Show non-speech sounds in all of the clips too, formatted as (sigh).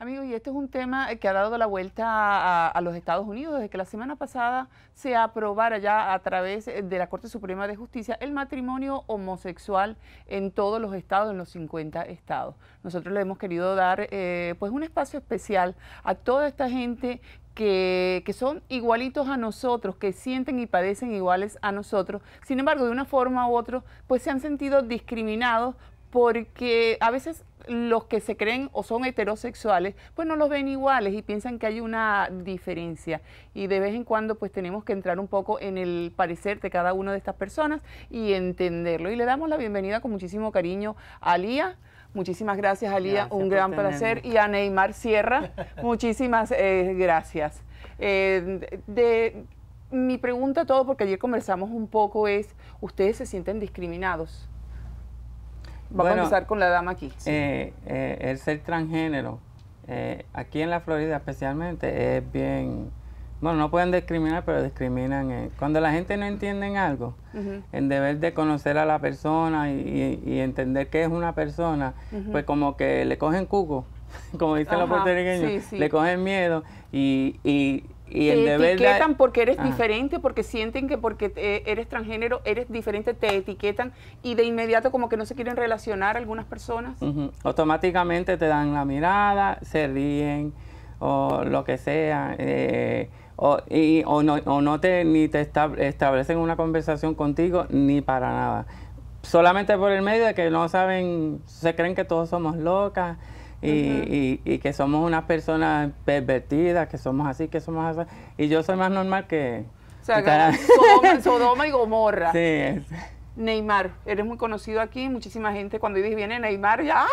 Amigos, y este es un tema que ha dado la vuelta a, los Estados Unidos desde que la semana pasada se aprobara ya a través eh, de la Corte Suprema de Justicia el matrimonio homosexual en todos los estados, en los 50 estados. Nosotros le hemos querido dar eh, pues un espacio especial a toda esta gente que, que, son igualitos a nosotros, que sienten y padecen iguales a nosotros. Sin embargo, de una forma u otra, pues se han sentido discriminados porque a veces los que se creen o son heterosexuales, pues no los ven iguales y piensan que hay una diferencia. Y de vez en cuando pues tenemos que entrar un poco en el parecer de cada una de estas personas y entenderlo. Y le damos la bienvenida con muchísimo cariño a Lía. Muchísimas gracias, Alía. Un gran placer. Y a Neymar Sierra, (laughs) muchísimas eh, gracias. Eh, de, mi pregunta todo, porque ayer conversamos un poco, es, ¿ustedes se sienten discriminados? Vamos a empezar con la dama aquí. Eh, eh, el ser transgénero, eh, aquí en la Florida especialmente, es bien... Bueno, no pueden discriminar, pero discriminan. cuando la gente no entiende algo, el deber de conocer a la persona y, entender que es una persona, pues como que le cogen cuco, (laughs) como dicen los puertorriqueños, le cogen miedo y, y te etiquetan porque eres diferente, porque sienten que porque eh, eres transgénero eres diferente, te etiquetan y de inmediato como que no se quieren relacionar algunas personas. Automáticamente te dan la mirada, se ríen o lo que sea. Eh, o, y, no, o no te, ni te establecen una conversación contigo ni para nada. Solamente por el medio de que no saben, se creen que todos somos locas y, y, que somos unas personas pervertidas, que somos así, que somos así. Y yo soy más normal que... O sea, (laughs) Sodoma, y Gomorra. Sí. Neymar, eres muy conocido aquí, muchísima gente cuando dices viene Neymar, ya, ¡ah,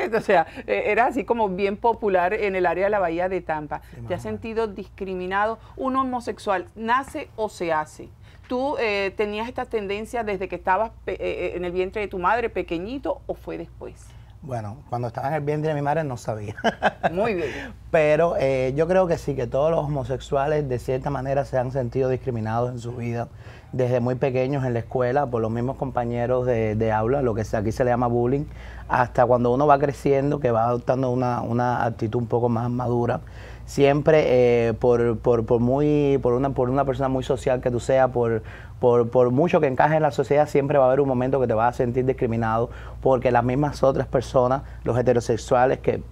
Neymar! O sea, eh, era así como bien popular en el área de la Bahía de Tampa. ¿Te has sentido discriminado? ¿Un homosexual nace o se hace? ¿Tú eh, tenías esta tendencia desde que estabas eh, en el vientre de tu madre, pequeñito, o fue después? Bueno, cuando estaba en el vientre de mi madre no sabía. (laughs) Muy bien. Pero eh, yo creo que sí, que todos los homosexuales de cierta manera se han sentido discriminados en su vida, desde muy pequeños en la escuela, por los mismos compañeros de, aula, lo que aquí se le llama bullying, hasta cuando uno va creciendo, que va adoptando una, actitud un poco más madura siempre eh, por, por, muy por una por una persona muy social que tú seas por por, por, mucho que encaje en la sociedad, siempre va a haber un momento que te vas a sentir discriminado porque las mismas otras personas, los heterosexuales que...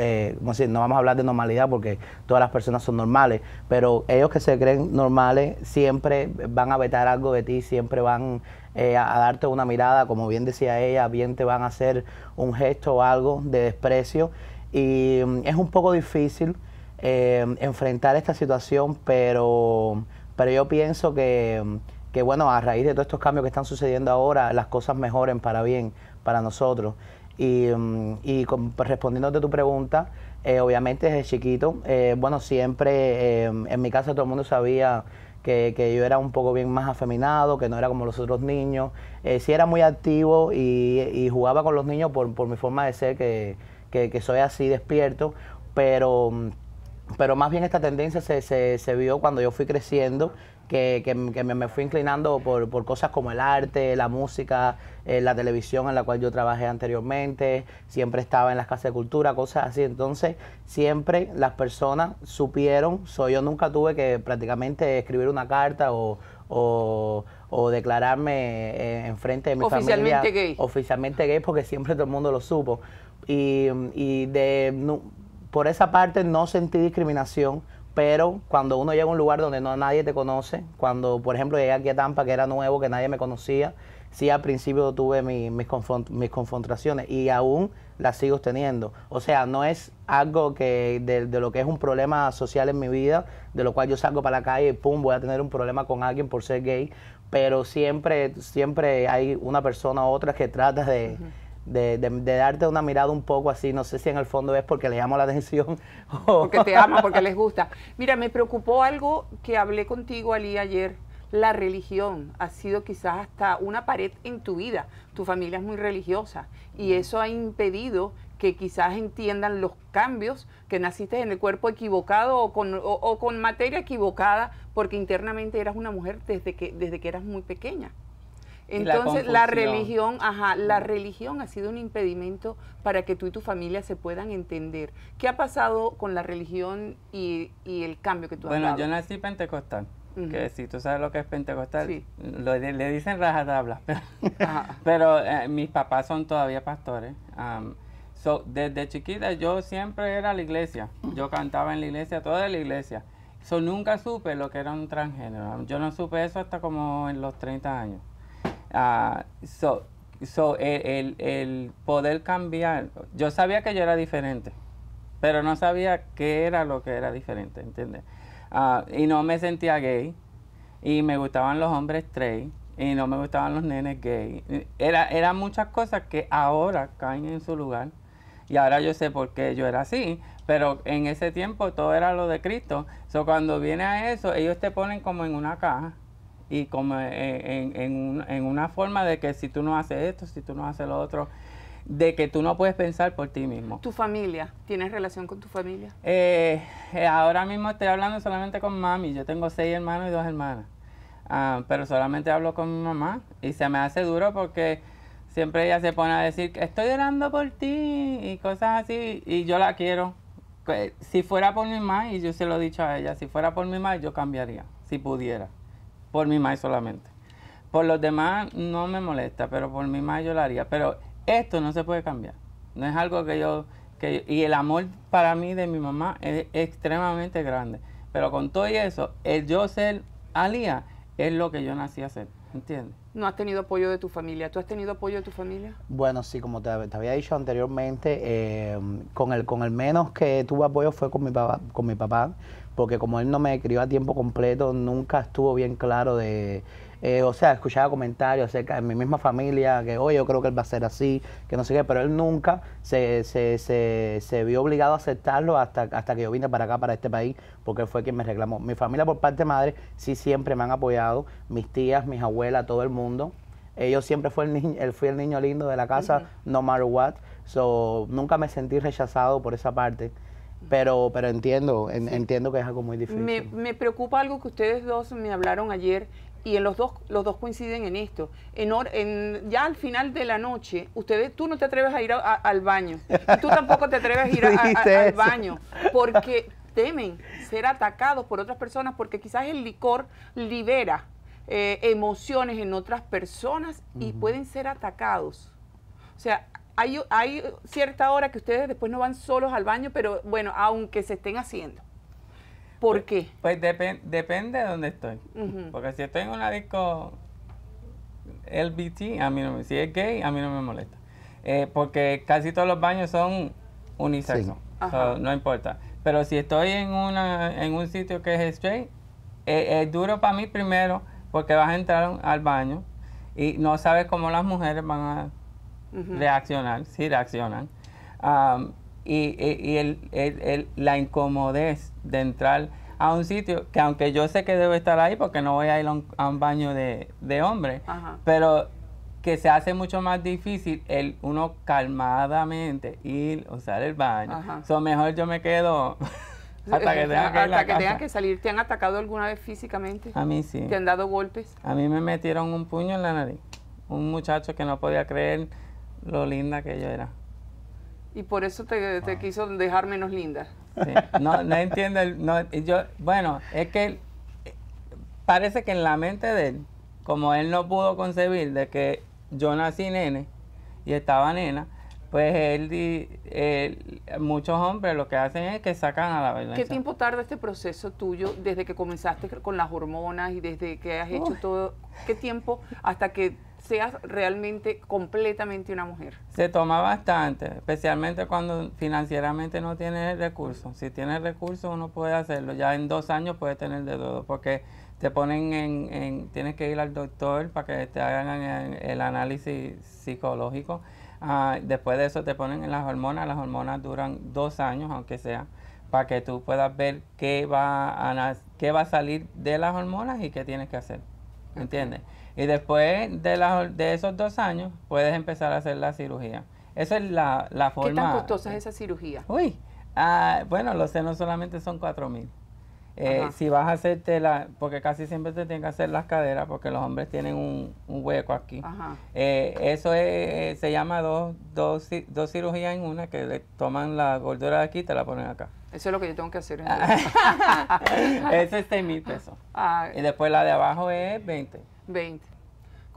Eh, no, vamos a hablar de normalidad porque todas las personas son normales, pero ellos que se creen normales siempre van a vetar algo de ti, siempre van eh, a, darte una mirada, como bien decía ella, bien te van a hacer un gesto o algo de desprecio. Y mm, es un poco difícil eh, enfrentar esta situación, pero, pero yo pienso que mm, bueno, a raíz de todos estos cambios que están sucediendo ahora, las cosas mejoren para bien, para nosotros. Y, mm, y respondiéndote a tu pregunta, eh, obviamente desde chiquito, eh, bueno, siempre eh, en mi casa todo el mundo sabía que, yo era un poco bien más afeminado, que no era como los otros niños. sí era muy activo y, jugaba con los niños por, por, mi forma de ser, que, que soy así despierto, pero mm, pero más bien esta tendencia se, se, vio cuando yo fui creciendo, que, que, me, fui inclinando por, cosas como el arte, la música, eh, la televisión en la cual yo trabajé anteriormente, siempre estaba en las casas de cultura, cosas así. Entonces, siempre las personas supieron, yo nunca tuve que prácticamente escribir una carta o, declararme eh, en frente de mi familia. Oficialmente gay. Oficialmente gay, porque siempre todo el mundo lo supo. Y, de por esa parte no sentí discriminación, pero cuando uno llega a un lugar donde no, nadie te conoce, cuando por ejemplo llegué aquí a Tampa, que era nuevo, que nadie me conocía, sí al principio tuve mis, confrontaciones y aún las sigo teniendo. O sea, no es algo que de, lo que es un problema social en mi vida, de lo cual yo salgo para la calle y pum, voy a tener un problema con alguien por ser gay, pero siempre, siempre hay una persona u otra que trata de de, darte una mirada un poco así, no sé si en el fondo es porque le llamo la (laughs) atención o... Porque te ama, porque les gusta. Mira, me preocupó algo que hablé contigo, Ali, ayer. La religión ha sido quizás hasta una pared en tu vida. Tu familia es muy religiosa y mm. eso ha impedido que quizás entiendan los cambios, que naciste en el cuerpo equivocado o con, o con materia equivocada, porque internamente eras una mujer desde que, desde que eras muy pequeña. Entonces la, religión, ajá, la religión ha sido un impedimento para que tú y tu familia se puedan entender. ¿Qué ha pasado con la religión y, el cambio que tú has dado? Bueno, yo nací pentecostal. Que si tú sabes lo que es pentecostal, le dicen rajatabla. (laughs) Pero, pero eh, mis papás son todavía pastores. desde chiquita yo siempre era la iglesia. Yo cantaba en la iglesia, toda la iglesia. yo nunca supe lo que era un transgénero. Yo no supe eso hasta como en los 30 años. Ah, el, poder cambiar, yo sabía que yo era diferente, pero no sabía qué era lo que era diferente, ¿entiendes? Ah, y no me sentía gay, y me gustaban los hombres straight, y no me gustaban los nenes gay. Era, eran muchas cosas que ahora caen en su lugar. Y ahora yo sé por qué yo era así, pero en ese tiempo todo era lo de Cristo. So, cuando viene a eso, ellos te ponen como en una caja y como en, en, una forma de que si tú no haces esto, si tú no haces lo otro, de que tú no puedes pensar por ti mismo. ¿Tu familia? ¿Tienes relación con tu familia? Eh, eh, ahora mismo estoy hablando solamente con mami. Yo tengo seis hermanos y dos hermanas. Ah, pero solamente hablo con mi mamá y se me hace duro porque siempre ella se pone a decir, que estoy orando por ti y cosas así y yo la quiero. Si fuera por mi mamá, y yo se lo he dicho a ella, si fuera por mi mamá yo cambiaría, si pudiera por mi mamá solamente. Por los demás no me molesta, pero por mi mamá yo la haría. Pero esto no se puede cambiar. No es algo que yo... Que y el amor para mí de mi mamá es extremadamente grande. Pero con todo eso, el yo ser alía es lo que yo nací a ser. ¿Entiendes? no has tenido apoyo de tu familia. ¿Tú has tenido apoyo de tu familia? Bueno, sí, como te, había dicho anteriormente, eh, con, el, con el menos que tuve apoyo fue con mi, papá, con mi papá, porque como él no me crió a tiempo completo, nunca estuvo bien claro de eh, o sea, escuchaba comentarios acerca de mi misma familia, que oye, yo creo que él va a ser así, que no sé qué, pero él nunca se, se, vio obligado a aceptarlo hasta, hasta que yo vine para acá, para este país, porque fue quien me reclamó. Mi familia por parte madre sí siempre me han apoyado, mis tías, mis abuelas, todo el mundo. yo siempre fui el, niño, fui el niño lindo de la casa, no matter what. So, nunca me sentí rechazado por esa parte. Pero, pero entiendo, entiendo que es algo muy difícil. Me, preocupa algo que ustedes dos me hablaron ayer y en los dos los dos coinciden en esto. En, en ya al final de la noche, ustedes tú no te atreves a ir al baño. Y tú tampoco te atreves a ir (laughs) al baño porque temen ser atacados por otras personas porque quizás el licor libera eh, emociones en otras personas y pueden ser atacados. O sea, hay, hay cierta hora que ustedes después no van solos al baño, pero bueno, aunque se estén haciendo. ¿Por pues, qué? Pues depende de dónde estoy. Porque si estoy en una disco LBT, a mí no me, si es gay, a mí no me molesta. Eh, porque casi todos los baños son unisex. no importa. Pero si estoy en, en un sitio que es straight, eh, es duro para mí primero porque vas a entrar al baño y no sabes cómo las mujeres van a reaccionar, sí reaccionan. y, el, la incomodez de entrar a un sitio que aunque yo sé que debo estar ahí porque no voy a ir a un, baño de, de hombre, pero que se hace mucho más difícil el uno calmadamente ir, usar el baño. o mejor yo me quedo (laughs) hasta que tenga que, que, que salir. ¿Te han atacado alguna vez físicamente? A mí sí. ¿Te han dado golpes? A mí me metieron un puño en la nariz. Un muchacho que no podía creer lo linda que yo era. Y por eso te, ah. quiso dejar menos linda. No, no (laughs) entiendo. no, yo, bueno, es que eh, parece que en la mente de él, como él no pudo concebir de que yo nací nene y estaba nena, pues él, muchos hombres lo que hacen es que sacan a la verdad. ¿Qué tiempo tarda este proceso tuyo desde que comenzaste con las hormonas y desde que has hecho todo? ¿Qué tiempo hasta que seas realmente completamente una mujer. Se toma bastante, especialmente cuando financieramente no tienes recursos. Si tienes recursos uno puede hacerlo, ya en dos años puedes tener de todo, porque te ponen en, tienes que ir al doctor para que te hagan el, análisis psicológico. Ah, después de eso te ponen en las hormonas, las hormonas duran dos años, aunque sea para que tú puedas ver qué va a, qué va a salir de las hormonas y qué tienes que hacer. ¿Entiendes? Y después de, de esos dos años puedes empezar a hacer la cirugía. Esa es la, forma. ¿Qué tan costosa es esa cirugía? Uy, ah, bueno, los senos solamente son 4 mil. Eh, si vas a hacerte la, porque casi siempre te tienen que hacer las caderas porque los hombres tienen un, hueco aquí. Ajá. Eh, eso es, eh, se llama dos, dos, dos cirugías en una que le toman la gordura de aquí y te la ponen acá. Eso es lo que yo tengo que hacer. (laughs) Eso es 6 mil pesos. Ah. Y después la de abajo es 20. 20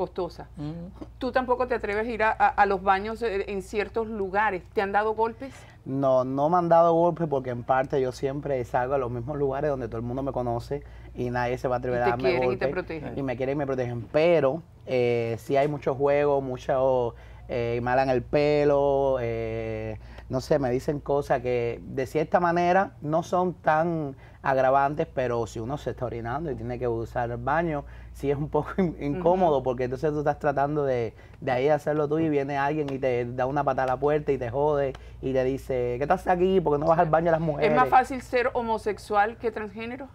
costosa. Mm. ¿Tú tampoco te atreves a ir a, los baños eh, en ciertos lugares? ¿Te han dado golpes? No, no me han dado golpes porque en parte yo siempre salgo a los mismos lugares donde todo el mundo me conoce y nadie se va a atrever a darme quieren Y, te protegen. y me quieren y me protegen. Pero eh, sí hay mucho juego, mucho mal eh, el pelo, eh, no sé, me dicen cosas que de cierta manera no son tan agravantes, pero si uno se está orinando y tiene que usar el baño, sí es un poco incómodo porque entonces tú estás tratando de, de ahí hacerlo tú y viene alguien y te da una patada a la puerta y te jode y te dice, ¿qué estás aquí? porque no vas al baño a las mujeres? ¿Es más fácil ser homosexual que transgénero?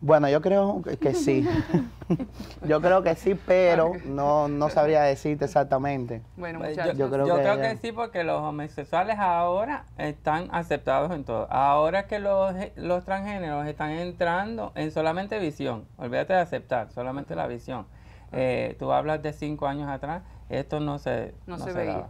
Bueno, yo creo que sí. (laughs) yo creo que sí, pero no, no sabría decirte exactamente. Bueno, pues muchachos. Yo, creo, que, sí, porque los homosexuales ahora están aceptados en todo. Ahora que los, los transgéneros están entrando en solamente visión. Olvídate de aceptar, solamente la visión. Eh, tú hablas de cinco años atrás, esto no se, no, se, veía.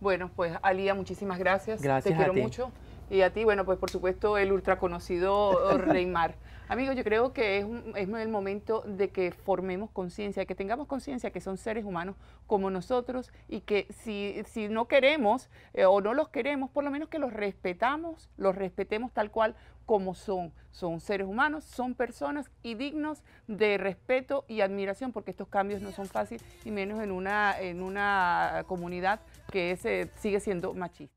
Bueno, pues Alía, muchísimas gracias. Gracias. Te quiero mucho. Y a ti, bueno, pues por supuesto el ultra conocido (laughs) Reymar. Amigos, yo creo que es, el momento de que formemos conciencia, que tengamos conciencia que son seres humanos como nosotros y que si, no queremos eh, o no los queremos, por lo menos que los respetamos, los respetemos tal cual como son. Son seres humanos, son personas y dignos de respeto y admiración, porque estos cambios no son fáciles y menos en una, en una comunidad que eh, sigue siendo machista.